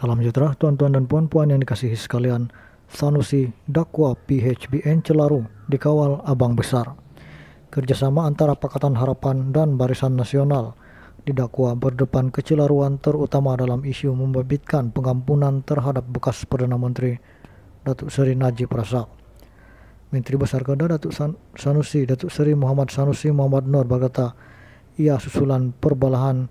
Salam sejahtera tuan-tuan dan puan-puan yang dikasihi sekalian. Sanusi Dakwa PHBN Celaru dikawal Abang Besar. Kerjasama antara Pakatan Harapan dan Barisan Nasional didakwa berdepan kecelaruan terutama dalam isu membabitkan pengampunan terhadap bekas Perdana Menteri Datuk Seri Najib Razak. Menteri Besar Kedah Datuk San Sanusi, Datuk Seri Muhammad Sanusi Muhammad Nur berkata, ia susulan perbalahan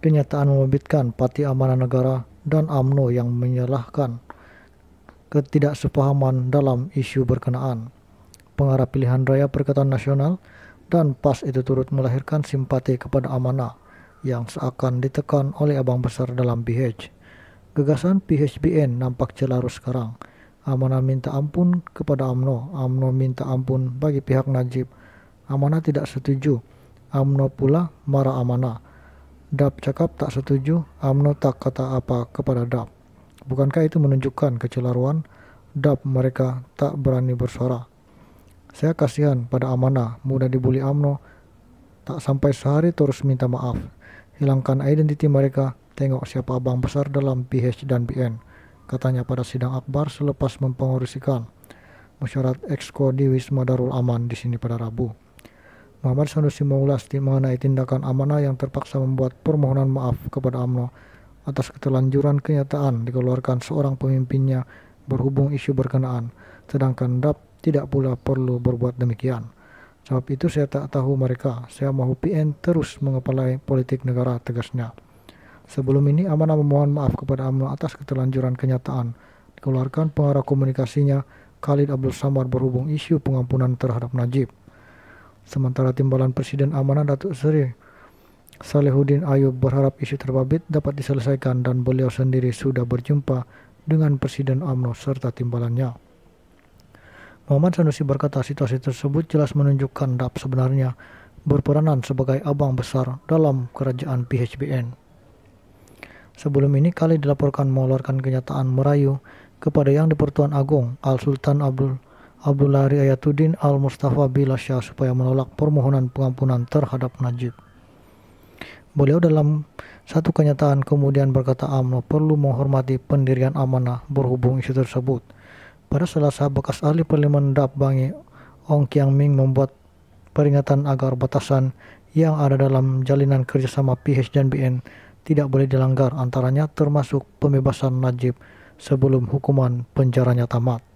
kenyataan membabitkan Pati Amanah Negara dan AMNO yang menyalahkan ketidaksepahaman dalam isu berkenaan. Pengarah pilihan raya Perikatan Nasional dan PAS itu turut melahirkan simpati kepada amanah yang seakan ditekan oleh abang besar dalam BH. Gagasan PHBN nampak celaru sekarang. Amanah minta ampun kepada AMNO, AMNO minta ampun bagi pihak Najib. Amanah tidak setuju. AMNO pula marah amanah Dab cakap tak setuju, AMNO tak kata apa kepada Dab. Bukankah itu menunjukkan kecelaruan? Dab mereka tak berani bersuara. Saya kasihan pada Amana, mudah dibully AMNO. Tak sampai sehari terus minta maaf. Hilangkan identiti mereka, tengok siapa abang besar dalam PH dan BN. Katanya pada sidang akbar selepas mempengurusikan musyarat Exco di Wisma Darul Aman di sini pada Rabu. Muhammad Sanusi mengulas di mengenai tindakan amanah yang terpaksa membuat permohonan maaf kepada AMNO atas ketelanjuran kenyataan dikeluarkan seorang pemimpinnya berhubung isu berkenaan, sedangkan DAP tidak pula perlu berbuat demikian. Sebab itu saya tak tahu mereka, saya mahu PN terus mengepalai politik negara tegasnya. Sebelum ini amanah memohon maaf kepada AMNO atas ketelanjuran kenyataan dikeluarkan pengarah komunikasinya Khalid Abdul Samad berhubung isu pengampunan terhadap Najib. Sementara timbalan Presiden Amanah Datuk Seri Salehuddin Ayub berharap isu terbabit dapat diselesaikan dan beliau sendiri sudah berjumpa dengan Presiden AMNO serta timbalannya. Muhammad Sanusi berkata situasi tersebut jelas menunjukkan DAP sebenarnya berperanan sebagai abang besar dalam kerajaan PHBN. Sebelum ini kali dilaporkan mengeluarkan kenyataan merayu kepada Yang di-Pertuan Agong Al-Sultan Abdul Abdul Ari Ayatuddin Al-Mustafa Bilasyah supaya menolak permohonan pengampunan terhadap Najib. Beliau dalam satu kenyataan kemudian berkata AMNO perlu menghormati pendirian amanah berhubung isu tersebut. Pada Selasa, bekas ahli parlimen Dap Bangi, Ong Kiang Ming membuat peringatan agar batasan yang ada dalam jalinan kerjasama PH dan BN tidak boleh dilanggar antaranya termasuk pembebasan Najib sebelum hukuman penjaranya tamat.